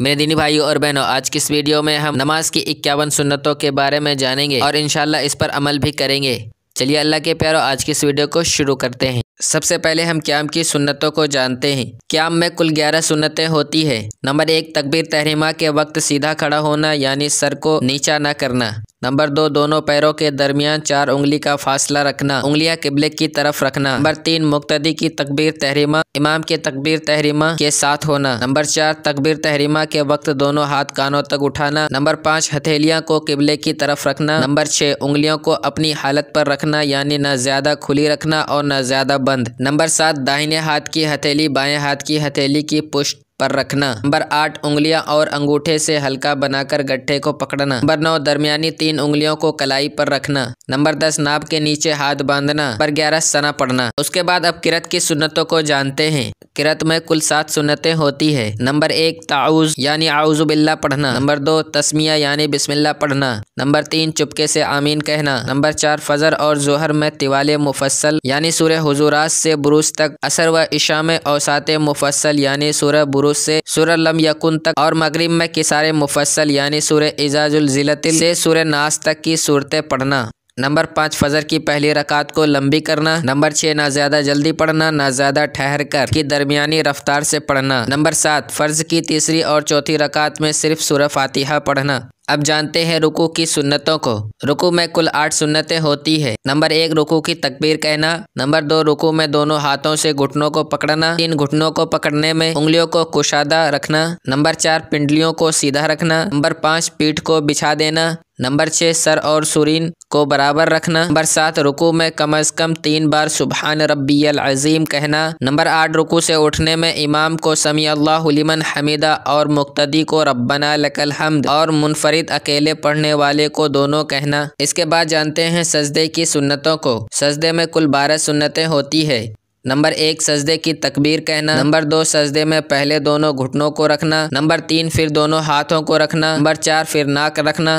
मेरे दीनी भाइयों और बहनों आज की इस वीडियो में हम नमाज की इक्यावन सुन्नतों के बारे में जानेंगे और इनशाला इस पर अमल भी करेंगे चलिए अल्लाह के प्यारो आज की इस वीडियो को शुरू करते हैं सबसे पहले हम क्याम की सुन्नतों को जानते हैं क्याम में कुल ग्यारह सुन्नतें होती है नंबर एक तकबीर तहरीमा के वक्त सीधा खड़ा होना यानी सर को नीचा ना करना नंबर दो दोनों पैरों के दरमियान चार उंगली का फासला रखना उंगलियां किबले की तरफ रखना नंबर तीन मुक्तदी की तकबीर तहरीमा इमाम के तकबीर तहरीमा के साथ होना नंबर चार तकबीर तहरीमा के वक्त दोनों हाथ कानों तक उठाना नंबर पाँच हथेलियां को किबले की तरफ रखना नंबर छः उंगलियों को अपनी हालत पर रखना यानी न ज़्यादा खुली रखना और न ज़्यादा बंद नंबर सात दाहिने हाथ की हथेली बाएँ हाथ की हथेली की पुष्ट पर रखना नंबर आठ उंगलियां और अंगूठे से हल्का बनाकर गट्ठे को पकड़ना नंबर नौ दरमियानी तीन उंगलियों को कलाई पर रखना नंबर दस नाप के नीचे हाथ बांधना पर ग्यारह सना पड़ना उसके बाद अब किरत की सुन्नतों को जानते हैं किरत में कुल सात सुन्नतें होती है नंबर एक ताउज़ यानी बिल्ला पढ़ना नंबर दो तस्मिया यानी बिस्मिल्ला पढ़ना नंबर तीन चुपके से आमीन कहना नंबर चार फजर और जोहर में तिवाल मुफसल यानी सूर्य हजूरात से बुरुज तक असर व इशा में औसात मुफसल यानी सूर्य बुरुज से सूर लम यकुन तक और मगरब में किसारे मुफसल यानी सूर्य एजाजुलजिलत से सूर्य नाश तक की सूरतें पढ़ना नंबर पाँच फजर की पहली रकात को लंबी करना नंबर छः ना ज़्यादा जल्दी पढ़ना ना ज़्यादा ठहर कर की दरमियानी रफ्तार से पढ़ना नंबर सात फ़र्ज की तीसरी और चौथी रकात में सिर्फ सूर्य फातिहा पढ़ना अब जानते हैं रुकू की सुन्नतों को रुकू में कुल आठ सुन्नतें होती है नंबर एक रुकू की तकबीर कहना नंबर दो रुकू में दोनों हाथों से घुटनों को पकड़ना तीन घुटनों को पकड़ने में उंगलियों को कुशादा रखना नंबर चार पिंडलियों को सीधा रखना नंबर पाँच पीठ को बिछा देना नंबर छः सर और सुरीन को बराबर रखना नंबर सात रुकू में कम अज कम तीन बार सुबहान रबी अजीम कहना नंबर आठ रुकू से उठने में इमाम को समी अल्लाह लिमन हमीदा और मुक्तदी को रब्बना लकल हमद और मुनफरद वारिद अकेले पढ़ने वाले को दोनों कहना इसके बाद जानते हैं सजदे की सुन्नतों को सजदे में कुल बारह सुन्नतें होती है नंबर एक सजदे की तकबीर कहना नंबर दो सजदे में पहले दोनों घुटनों को रखना नंबर तीन फिर दोनों हाथों को रखना नंबर चार फिर नाक रखना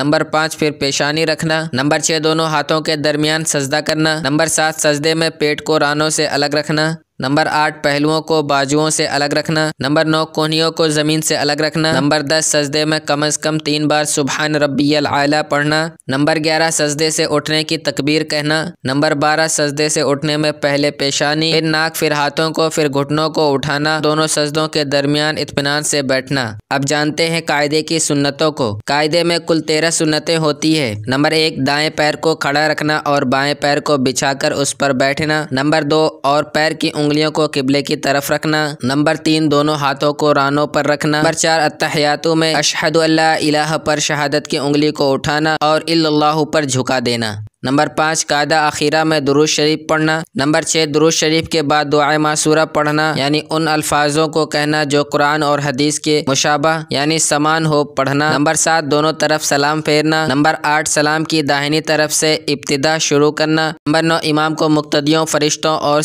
नंबर पाँच फिर पेशानी रखना नंबर छः दोनों हाथों के दरमियान सजदा करना नंबर सात सजदे में पेट को रानों से अलग रखना नंबर आठ पहलुओं को बाजुओं से अलग रखना नंबर नौ कोहनियों को ज़मीन से अलग रखना नंबर दस सजदे में कम अज़ कम तीन बार सुबहान रबी आला पढ़ना नंबर ग्यारह सजदे से उठने की तकबीर कहना नंबर बारह सजदे से उठने में पहले पेशानी फिर नाक फिर हाथों को फिर घुटनों को उठाना दोनों सजदों के दरमियान इतमान से बैठना अब जानते हैं कायदे की सुन्नतों को कायदे में कुल तेरह सुन्नतें होती है नंबर एक दाएं पैर को खड़ा रखना और बाएं पैर को बिछाकर उस पर बैठना नंबर दो और पैर की उंगलियों को किबले की तरफ रखना नंबर तीन दोनों हाथों को रानों पर रखना नंबर चार अतहयातों में अशहद अल्लाह इलाह पर शहादत की उंगली को उठाना और इल्लाह पर झुका देना नंबर पाँच कायदा अखीरा में दरुज शरीफ पढ़ना नंबर छः दुरुज शरीफ के बाद दुआ मासूरा पढ़ना यानी उन अल्फाजों को कहना जो कुरान और हदीस के मुशाबा यानी समान हो पढ़ना नंबर सात दोनों तरफ सलाम फेरना नंबर आठ सलाम की दाहिनी तरफ से इब्तदा शुरू करना नंबर नौ इमाम को मुख्तियों फरिश्तों और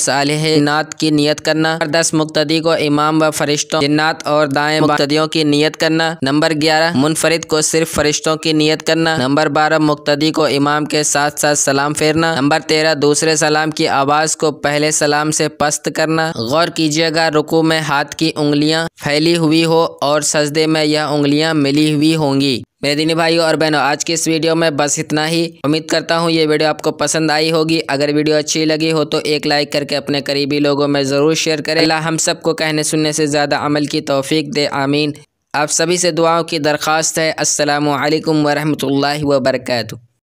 नात की नीयत करना नंबर दस मुक्तदी को इमाम व फरिश्तों जन्नात और दाएँ मुख्तियों की नीयत करना नंबर ग्यारह मुनफरद को सिर्फ फरिश्तों की नीयत करना नंबर बारह मुक्तदी को इमाम के साथ साथ सलाम फेरना नंबर तेरह दूसरे सलाम की आवाज़ को पहले सलाम से पस्त करना गौर कीजिएगा रुकू में हाथ की उंगलियां फैली हुई हो और सजदे में यह उंगलियां मिली हुई होंगी मेरे दिनी भाइयों और बहनों आज की इस वीडियो में बस इतना ही उम्मीद करता हूँ ये वीडियो आपको पसंद आई होगी अगर वीडियो अच्छी लगी हो तो एक लाइक करके अपने करीबी लोगों में ज़रूर शेयर करें अल्लाह हम सबको कहने सुनने से ज़्यादा अमल की तोफ़ी दे आमीन आप सभी से दुआओं की दरख्वास्त है असल वरहमल वर्का